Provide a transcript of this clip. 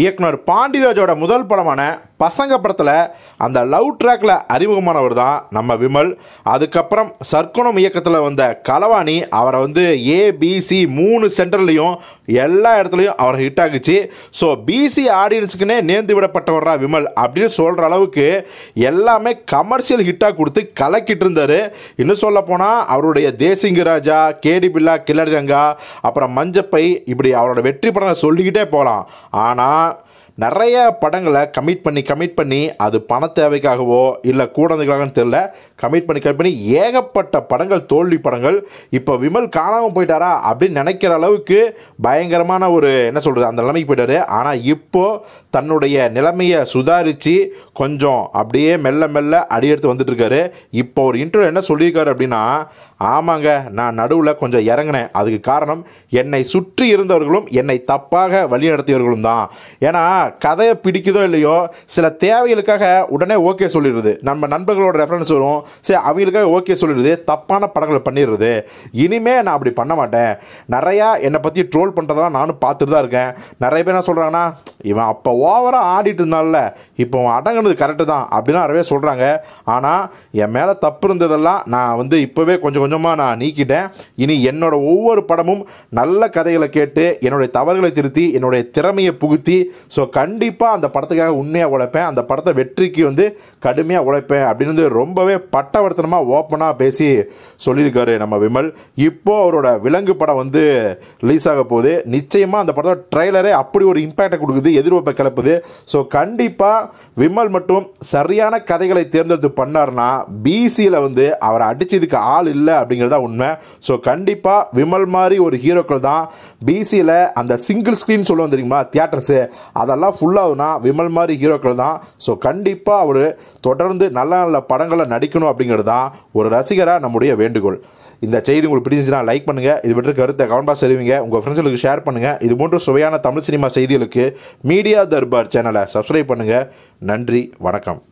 இயக்குனர் பாண்டிராஜோட முதல் படமான பசங்க படத்தில் அந்த லவ் ட்ராக்கில் அறிமுகமானவர் தான் நம்ம விமல் அதுக்கப்புறம் சர்க்குணம் இயக்கத்தில் வந்த கலவாணி அவரை வந்து ஏபிசி மூணு சென்டர்லேயும் எல்லா இடத்துலையும் அவர் ஹிட் ஆகிச்சு ஸோ பிசி ஆடியன்ஸுக்குன்னே நேர்ந்து விடப்பட்டவர்ரா விமல் அப்படின்னு சொல்கிற அளவுக்கு எல்லாமே கமர்ஷியல் ஹிட்டாக கொடுத்து கலக்கிட்டு இருந்தார் இன்னும் சொல்ல போனால் அவருடைய தேசிங்கு ராஜா கேடி பில்லா கிளடி ரங்கா அப்புறம் மஞ்சப்பை இப்படி அவரோட வெற்றி படம் சொல்லிக்கிட்டே போகலாம் ஆனால் நிறைய படங்களை கமிட் பண்ணி கமிட் பண்ணி அது பண தேவைக்காகவோ இல்லை கூடதுக்காகன்னு தெரில கமிட் பண்ணி கமிட் பண்ணி ஏகப்பட்ட படங்கள் தோல்வி படங்கள் இப்போ விமல் காணாமல் போயிட்டாரா அப்படின்னு நினைக்கிற அளவுக்கு பயங்கரமான ஒரு என்ன சொல்கிறது அந்த நிலைமைக்கு போயிட்டார் ஆனால் இப்போது தன்னுடைய நிலைமையை சுதாரித்து கொஞ்சம் அப்படியே மெல்ல மெல்ல அடியெடுத்து வந்துட்டுருக்காரு இப்போ ஒரு இன்டர்வியூ என்ன சொல்லியிருக்காரு அப்படின்னா ஆமாங்க நான் நடுவில் கொஞ்சம் இறங்கினேன் அதுக்கு காரணம் என்னை சுற்றி இருந்தவர்களும் என்னை தப்பாக வழி நடத்தியவர்களும் தான் ஏன்னா கதையை பிடிக்குதோ இல்லையோ சில தேவைகளுக்காக உடனே ஓகே சொல்லிடுது நம்ம நண்பர்களோட ரெஃபரன்ஸ் வரும் சரி அவங்களுக்காக ஓகே சொல்லிடுது தப்பான படங்களை பண்ணிடுறது இனிமே நான் அப்படி பண்ண மாட்டேன் நிறையா என்னை பற்றி ட்ரோல் பண்ணுறதெல்லாம் நானும் பார்த்துட்டு தான் இருக்கேன் நிறைய பேர் என்ன சொல்கிறாங்கன்னா இவன் அப்போ ஓவராக ஆடிட்டு இருந்தான்ல இப்போ அவன் அடங்கினது கரெக்டு தான் அப்படிலாம் நிறைய சொல்கிறாங்க ஆனால் என் மேலே தப்பு இருந்ததெல்லாம் நான் வந்து இப்போவே கொஞ்சம் கொஞ்சம் கொஞ்சமாக நான் நீக்கிட்டேன் இனி என்னோட ஒவ்வொரு படமும் நல்ல கதைகளை கேட்டு என்னுடைய தவறுகளை திருத்தி என்னுடைய திறமையை புகுத்தி ஸோ கண்டிப்பாக அந்த படத்துக்காக உண்மையாக உழைப்பேன் அந்த படத்தை வெற்றிக்கு வந்து கடுமையாக உழைப்பேன் அப்படின்னு வந்து ரொம்பவே பட்டவர்த்தனமாக ஓப்பனாக பேசி சொல்லியிருக்காரு நம்ம விமல் இப்போ அவரோட விலங்கு படம் வந்து ரிலீஸ் ஆக போகுது நிச்சயமாக அந்த படத்தோட ட்ரெய்லரே அப்படி ஒரு இம்பேக்டை கொடுக்குது எதிர்பார்ப்பை கிளப்புது ஸோ கண்டிப்பாக விமல் மட்டும் சரியான கதைகளை தேர்ந்தெடுத்து பண்ணார்னா பிசியில் வந்து அவரை அடிச்சதுக்கு ஆள் இல்லை தான் உண்மை ஸோ கண்டிப்பாக விமல் மாதிரி ஒரு ஹீரோக்கள் தான் பிசியில் அந்த சிங்கிள் ஸ்க்ரீன் சொல்லுவோம் தெரியுமா தியேட்டர்ஸு அதெல்லாம் ஃபுல்லாகுனா விமல் மாதிரி ஹீரோக்கள் தான் ஸோ கண்டிப்பாக அவர் தொடர்ந்து நல்ல நல்ல படங்களை நடிக்கணும் அப்படிங்கிறது தான் ஒரு ரசிகராக நம்முடைய வேண்டுகோள் இந்த செய்தி உங்களுக்கு பிடிச்சிச்சுன்னா லைக் பண்ணுங்கள் இது பற்றி கருத்தை கவனமாக செய்வீங்க உங்கள் ஃப்ரெண்ட்ஸுக்கு ஷேர் பண்ணுங்கள் இது போன்ற சுவையான தமிழ் சினிமா செய்திகளுக்கு மீடியா தர்பார் சேனலை சப்ஸ்கிரைப் பண்ணுங்கள் நன்றி வணக்கம்